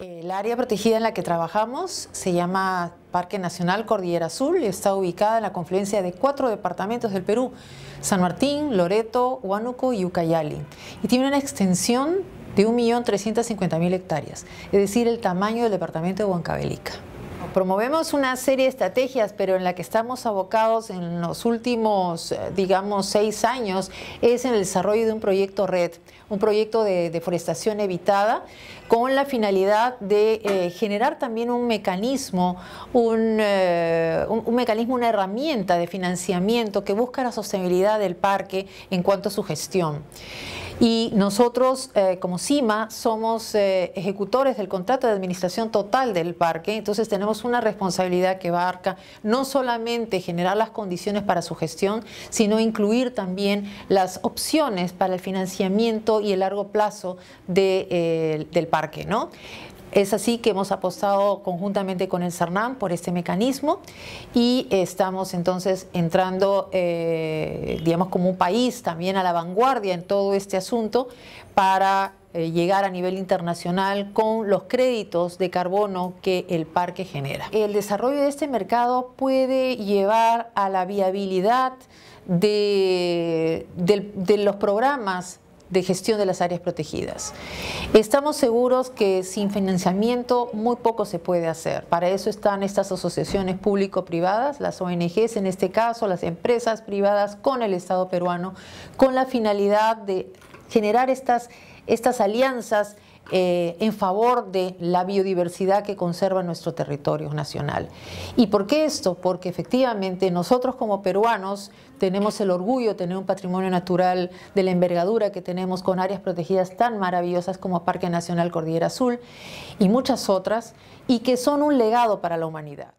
El área protegida en la que trabajamos se llama Parque Nacional Cordillera Azul y está ubicada en la confluencia de cuatro departamentos del Perú, San Martín, Loreto, Huánuco y Ucayali. Y tiene una extensión de 1.350.000 hectáreas, es decir, el tamaño del departamento de Huancavelica promovemos una serie de estrategias, pero en la que estamos abocados en los últimos, eh, digamos, seis años, es en el desarrollo de un proyecto red, un proyecto de deforestación evitada, con la finalidad de eh, generar también un mecanismo, eh, un, mecanismo, una herramienta de financiamiento que busca la sostenibilidad del parque en cuanto a su gestión. Y nosotros, eh, como CIMA, somos eh, ejecutores del contrato de administración total del parque, entonces tenemos una responsabilidad que abarca no solamente generar las condiciones para su gestión, sino incluir también las opciones para el financiamiento y el largo plazo eh, del parque. ¿no? Es así que hemos apostado conjuntamente con el CERNAM por este mecanismo y estamos entonces entrando, eh, digamos, como un país también a la vanguardia en todo este asunto para eh, llegar a nivel internacional con los créditos de carbono que el parque genera. El desarrollo de este mercado puede llevar a la viabilidad de los programas de gestión de las áreas protegidas. Estamos seguros que sin financiamiento muy poco se puede hacer. Para eso están estas asociaciones público-privadas, las ONGs en este caso, las empresas privadas con el Estado peruano, con la finalidad de generar estas, estas alianzas eh, en favor de la biodiversidad que conserva nuestro territorio nacional. ¿Y por qué esto? Porque efectivamente nosotros como peruanos tenemos el orgullo de tener un patrimonio natural de la envergadura que tenemos con áreas protegidas tan maravillosas como Parque Nacional Cordillera Azul y muchas otras, y que son un legado para la humanidad.